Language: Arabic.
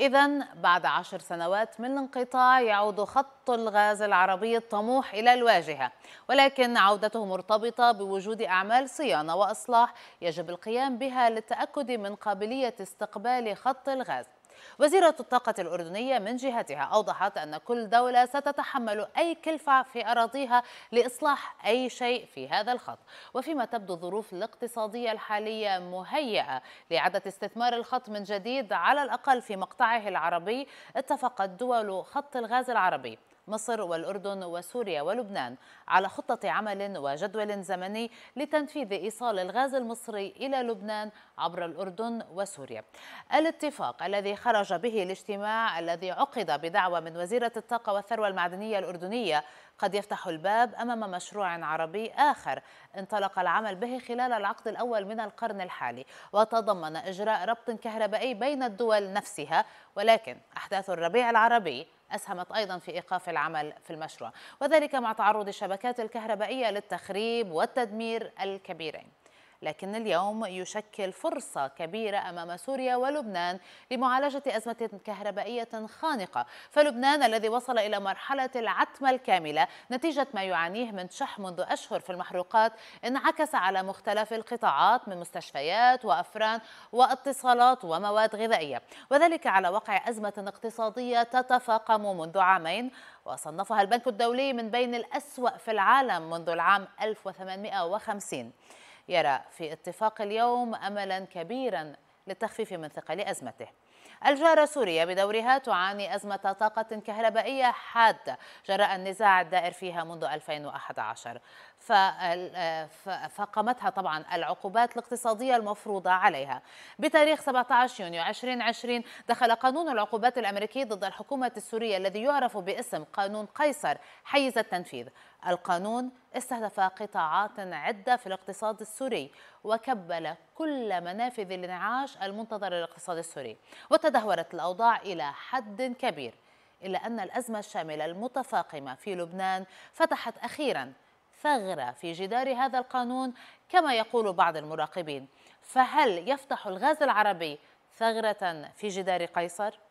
إذا بعد عشر سنوات من الانقطاع يعود خط الغاز العربي الطموح إلى الواجهة ولكن عودته مرتبطة بوجود أعمال صيانة وإصلاح يجب القيام بها للتأكد من قابلية استقبال خط الغاز وزيرة الطاقة الأردنية من جهتها أوضحت أن كل دولة ستتحمل أي كلفة في أراضيها لإصلاح أي شيء في هذا الخط وفيما تبدو الظروف الاقتصادية الحالية مهيئة لإعادة استثمار الخط من جديد على الأقل في مقطعه العربي اتفقت دول خط الغاز العربي مصر والأردن وسوريا ولبنان على خطة عمل وجدول زمني لتنفيذ إيصال الغاز المصري إلى لبنان عبر الأردن وسوريا الاتفاق الذي خرج به الاجتماع الذي عقد بدعوة من وزيرة الطاقة والثروة المعدنية الأردنية قد يفتح الباب أمام مشروع عربي آخر انطلق العمل به خلال العقد الأول من القرن الحالي وتضمن إجراء ربط كهربائي بين الدول نفسها ولكن أحداث الربيع العربي أسهمت أيضا في إيقاف العمل في المشروع وذلك مع تعرض الشبكات الكهربائية للتخريب والتدمير الكبيرين لكن اليوم يشكل فرصة كبيرة أمام سوريا ولبنان لمعالجة أزمة كهربائية خانقة فلبنان الذي وصل إلى مرحلة العتمة الكاملة نتيجة ما يعانيه من شح منذ أشهر في المحروقات انعكس على مختلف القطاعات من مستشفيات وأفران واتصالات ومواد غذائية وذلك على وقع أزمة اقتصادية تتفاقم منذ عامين وصنفها البنك الدولي من بين الأسوأ في العالم منذ العام 1850 يرى في اتفاق اليوم أملا كبيرا للتخفيف من ثقل أزمته الجارة سوريا بدورها تعاني أزمة طاقة كهربائية حادة جراء النزاع الدائر فيها منذ 2011 فقامتها طبعا العقوبات الاقتصادية المفروضة عليها بتاريخ 17 يونيو 2020 دخل قانون العقوبات الأمريكي ضد الحكومة السورية الذي يعرف باسم قانون قيصر حيز التنفيذ القانون استهدف قطاعات عدة في الاقتصاد السوري وكبل كل منافذ الانعاش المنتظر للاقتصاد السوري وتدهورت الأوضاع إلى حد كبير إلا أن الأزمة الشاملة المتفاقمة في لبنان فتحت أخيراً ثغرة في جدار هذا القانون كما يقول بعض المراقبين فهل يفتح الغاز العربي ثغرة في جدار قيصر؟